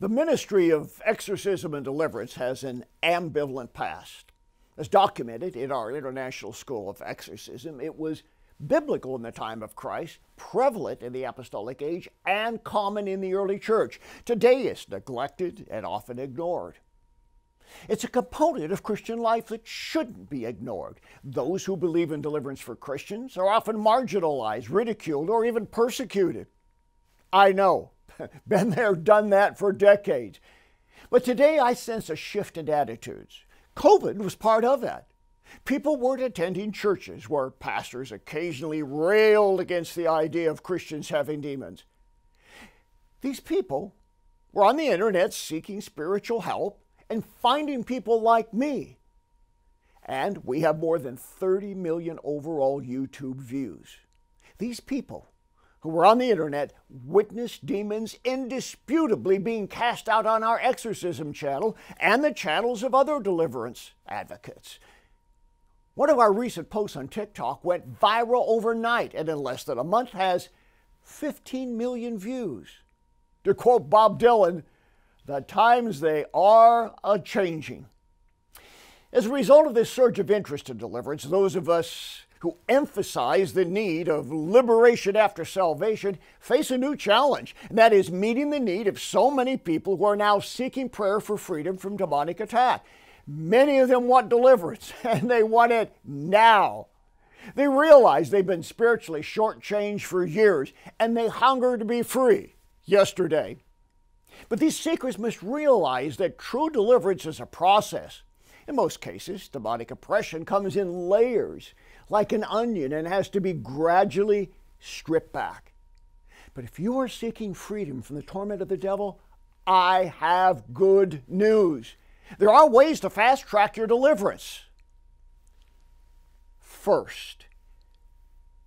The ministry of exorcism and deliverance has an ambivalent past. As documented in our International School of Exorcism, it was biblical in the time of Christ, prevalent in the apostolic age, and common in the early church. Today it's neglected and often ignored. It's a component of Christian life that shouldn't be ignored. Those who believe in deliverance for Christians are often marginalized, ridiculed, or even persecuted. I know Been there, done that for decades. But today I sense a shift in attitudes. COVID was part of that. People weren't attending churches where pastors occasionally railed against the idea of Christians having demons. These people were on the internet seeking spiritual help and finding people like me. And we have more than 30 million overall YouTube views. These people who were on the internet witnessed demons indisputably being cast out on our exorcism channel and the channels of other deliverance advocates. One of our recent posts on TikTok went viral overnight and in less than a month has 15 million views. To quote Bob Dylan, the times they are a changing. As a result of this surge of interest in deliverance, those of us who emphasize the need of liberation after salvation face a new challenge, and that is meeting the need of so many people who are now seeking prayer for freedom from demonic attack. Many of them want deliverance, and they want it now. They realize they've been spiritually shortchanged for years, and they hunger to be free yesterday. But these seekers must realize that true deliverance is a process in most cases, demonic oppression comes in layers, like an onion, and has to be gradually stripped back. But if you are seeking freedom from the torment of the devil, I have good news. There are ways to fast track your deliverance. First,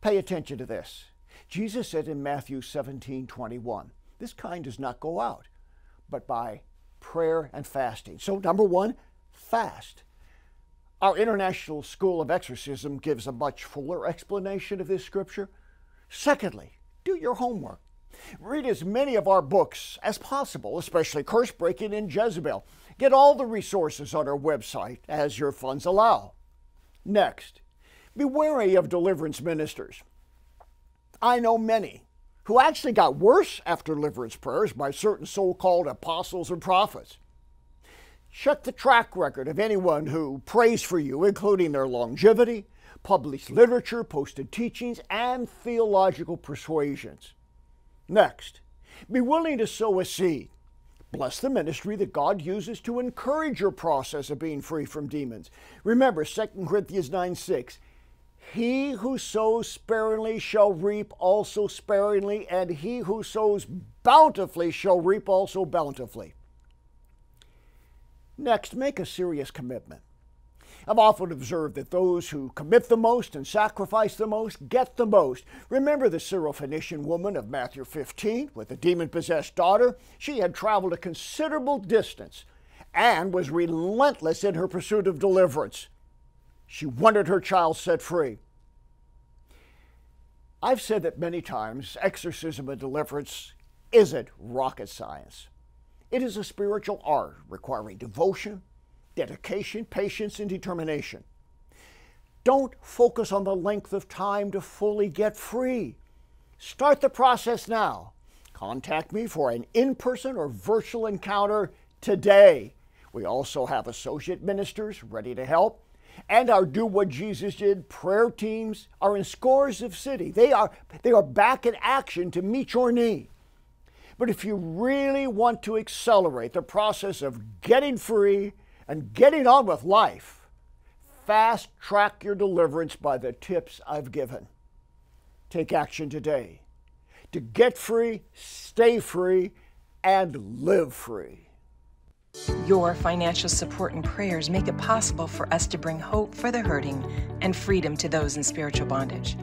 pay attention to this. Jesus said in Matthew 17 21, This kind does not go out, but by prayer and fasting. So, number one, fast. Our International School of Exorcism gives a much fuller explanation of this scripture. Secondly, do your homework. Read as many of our books as possible, especially Curse Breaking and Jezebel. Get all the resources on our website as your funds allow. Next, be wary of deliverance ministers. I know many who actually got worse after deliverance prayers by certain so called apostles and prophets. Check the track record of anyone who prays for you, including their longevity, published literature, posted teachings, and theological persuasions. Next, be willing to sow a seed. Bless the ministry that God uses to encourage your process of being free from demons. Remember 2 Corinthians 9 6. He who sows sparingly shall reap also sparingly, and he who sows bountifully shall reap also bountifully. Next, make a serious commitment. I've often observed that those who commit the most and sacrifice the most get the most. Remember the Syrophoenician woman of Matthew 15 with the demon possessed daughter? She had traveled a considerable distance and was relentless in her pursuit of deliverance. She wanted her child set free. I've said that many times exorcism and deliverance isn't rocket science. It is a spiritual art requiring devotion, dedication, patience, and determination. Don't focus on the length of time to fully get free. Start the process now. Contact me for an in person or virtual encounter today. We also have associate ministers ready to help. And our Do What Jesus Did prayer teams are in scores of cities. They are, they are back in action to meet your need. But if you really want to accelerate the process of getting free and getting on with life, fast track your deliverance by the tips I've given. Take action today to get free, stay free, and live free. Your financial support and prayers make it possible for us to bring hope for the hurting and freedom to those in spiritual bondage.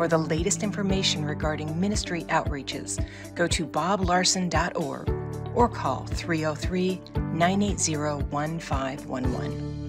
For the latest information regarding ministry outreaches, go to boblarson.org or call 303 980 1511.